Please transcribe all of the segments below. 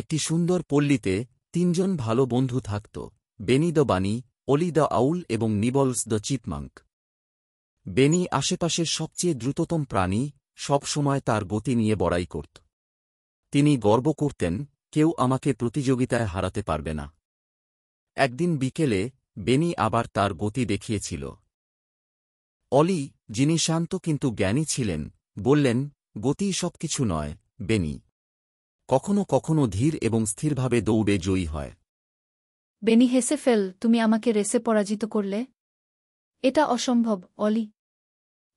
একটি সুন্দর পল্লীতে তিনজন ভালো বন্ধু থাকত বেনি দ্য বানি অলি দ্য আউল এবং নিবলস দ্য চিপমাঙ্ক বেনি আশেপাশের সবচেয়ে দ্রুততম প্রাণী সবসময় তার গতি নিয়ে বড়াই করত তিনি গর্ব করতেন কেউ আমাকে প্রতিযোগিতায় হারাতে পারবে না একদিন বিকেলে বেনি আবার তার গতি দেখিয়েছিল অলি যিনি শান্ত কিন্তু জ্ঞানী ছিলেন বললেন গতি সবকিছু নয় বেনি কখনো কখনো ধীর এবং স্থিরভাবে দৌড়ে জয়ী হয় বেনি ফেল তুমি আমাকে রেসে পরাজিত করলে এটা অসম্ভব অলি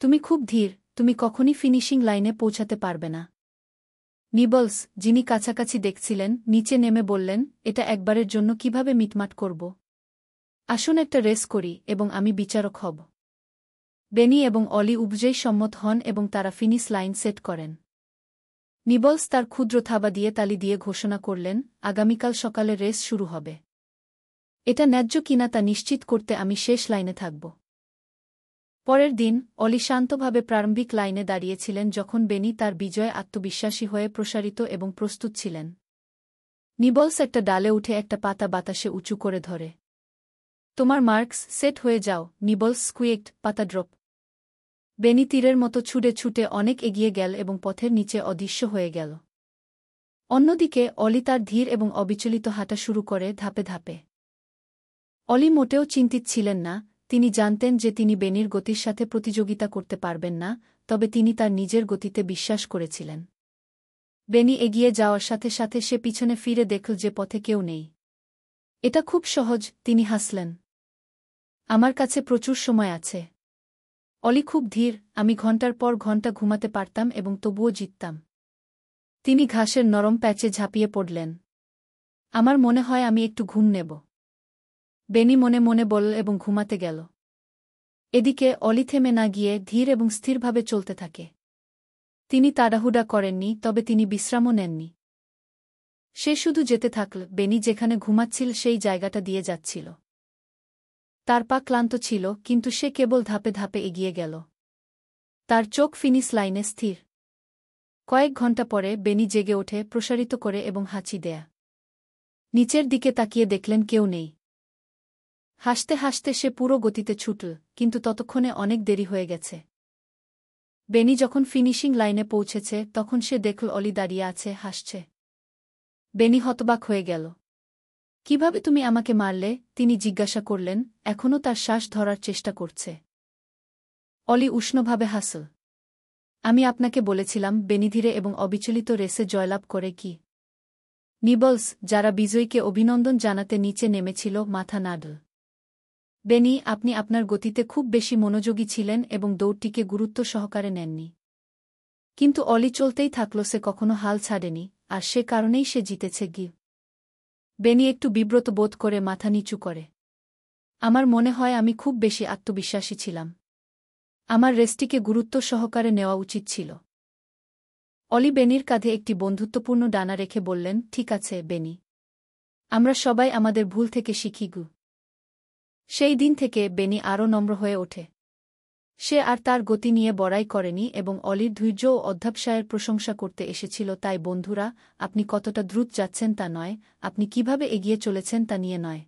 তুমি খুব ধীর তুমি কখনই ফিনিশিং লাইনে পৌঁছাতে পারবে না নিবলস যিনি কাছাকাছি দেখছিলেন নিচে নেমে বললেন এটা একবারের জন্য কিভাবে মিটমাট করব আসুন একটা রেস করি এবং আমি বিচারক হব বেনি এবং অলি উবজেই সম্মত হন এবং তারা ফিনিশ লাইন সেট করেন নিবলস তার ক্ষুদ্র থাবা দিয়ে তালি দিয়ে ঘোষণা করলেন আগামীকাল সকালে রেস শুরু হবে এটা ন্যায্য কিনা তা নিশ্চিত করতে আমি শেষ লাইনে থাকব পরের দিন অলি শান্তভাবে প্রারম্ভিক লাইনে দাঁড়িয়েছিলেন যখন বেনি তার বিজয়ে আত্মবিশ্বাসী হয়ে প্রসারিত এবং প্রস্তুত ছিলেন নিবলস একটা ডালে উঠে একটা পাতা বাতাসে উঁচু করে ধরে তোমার মার্কস সেট হয়ে যাও নিবলস স্কুয়েক্ট পাতা ড্রপ বেনি তীরের মতো ছুটে ছুটে অনেক এগিয়ে গেল এবং পথের নিচে অদৃশ্য হয়ে গেল অন্যদিকে অলি তার ধীর এবং অবিচলিত হাঁটা শুরু করে ধাপে ধাপে অলি মোটেও চিন্তিত ছিলেন না তিনি জানতেন যে তিনি বেনির গতির সাথে প্রতিযোগিতা করতে পারবেন না তবে তিনি তার নিজের গতিতে বিশ্বাস করেছিলেন বেনি এগিয়ে যাওয়ার সাথে সাথে সে পিছনে ফিরে দেখল যে পথে কেউ নেই এটা খুব সহজ তিনি হাসলেন আমার কাছে প্রচুর সময় আছে অলি খুব ধীর আমি ঘণ্টার পর ঘণ্টা ঘুমাতে পারতাম এবং তবুও জিততাম তিনি ঘাসের নরম প্যাচে ঝাঁপিয়ে পড়লেন আমার মনে হয় আমি একটু ঘুম নেব বেনি মনে মনে বলল এবং ঘুমাতে গেল এদিকে অলি থেমে না গিয়ে ধীর এবং স্থিরভাবে চলতে থাকে তিনি তাড়াহুডা করেননি তবে তিনি বিশ্রামও নেননি সে শুধু যেতে থাকল বেনি যেখানে ঘুমাচ্ছিল সেই জায়গাটা দিয়ে যাচ্ছিল তার পা ক্লান্ত ছিল কিন্তু সে কেবল ধাপে ধাপে এগিয়ে গেল তার চোখ ফিনিশ লাইনে স্থির কয়েক ঘন্টা পরে বেনি জেগে ওঠে প্রসারিত করে এবং হাঁচি দেয়া নিচের দিকে তাকিয়ে দেখলেন কেউ নেই হাসতে হাসতে সে পুরো গতিতে ছুটল কিন্তু ততক্ষণে অনেক দেরি হয়ে গেছে বেনি যখন ফিনিশিং লাইনে পৌঁছেছে তখন সে দেখল অলি দাঁড়িয়ে আছে হাসছে বেনি হতবাক হয়ে গেল কিভাবে তুমি আমাকে মারলে তিনি জিজ্ঞাসা করলেন এখনও তার শ্বাস ধরার চেষ্টা করছে অলি উষ্ণভাবে হাসল আমি আপনাকে বলেছিলাম বেনিধিরে এবং অবিচলিত রেসে জয়লাভ করে কি নিবলস যারা বিজয়ীকে অভিনন্দন জানাতে নিচে নেমেছিল মাথা নাডল বেনি আপনি আপনার গতিতে খুব বেশি মনোযোগী ছিলেন এবং দৌড়টিকে গুরুত্ব সহকারে নেননি কিন্তু অলি চলতেই থাকল সে কখনো হাল ছাড়েনি আর সে কারণেই সে জিতেছে গিয়ে বেনি একটু বিব্রত বোধ করে মাথা নিচু করে আমার মনে হয় আমি খুব বেশি আত্মবিশ্বাসী ছিলাম আমার রেস্টিকে গুরুত্ব সহকারে নেওয়া উচিত ছিল অলি বেনির কাঁধে একটি বন্ধুত্বপূর্ণ ডানা রেখে বললেন ঠিক আছে বেনি আমরা সবাই আমাদের ভুল থেকে শিখি গু সেই দিন থেকে বেনি আরও নম্র হয়ে ওঠে সে আর তার গতি নিয়ে বড়াই করেনি এবং অলির ধৈর্য ও অধ্যাবসায়ের প্রশংসা করতে এসেছিল তাই বন্ধুরা আপনি কতটা দ্রুত যাচ্ছেন তা নয় আপনি কিভাবে এগিয়ে চলেছেন তা নিয়ে নয়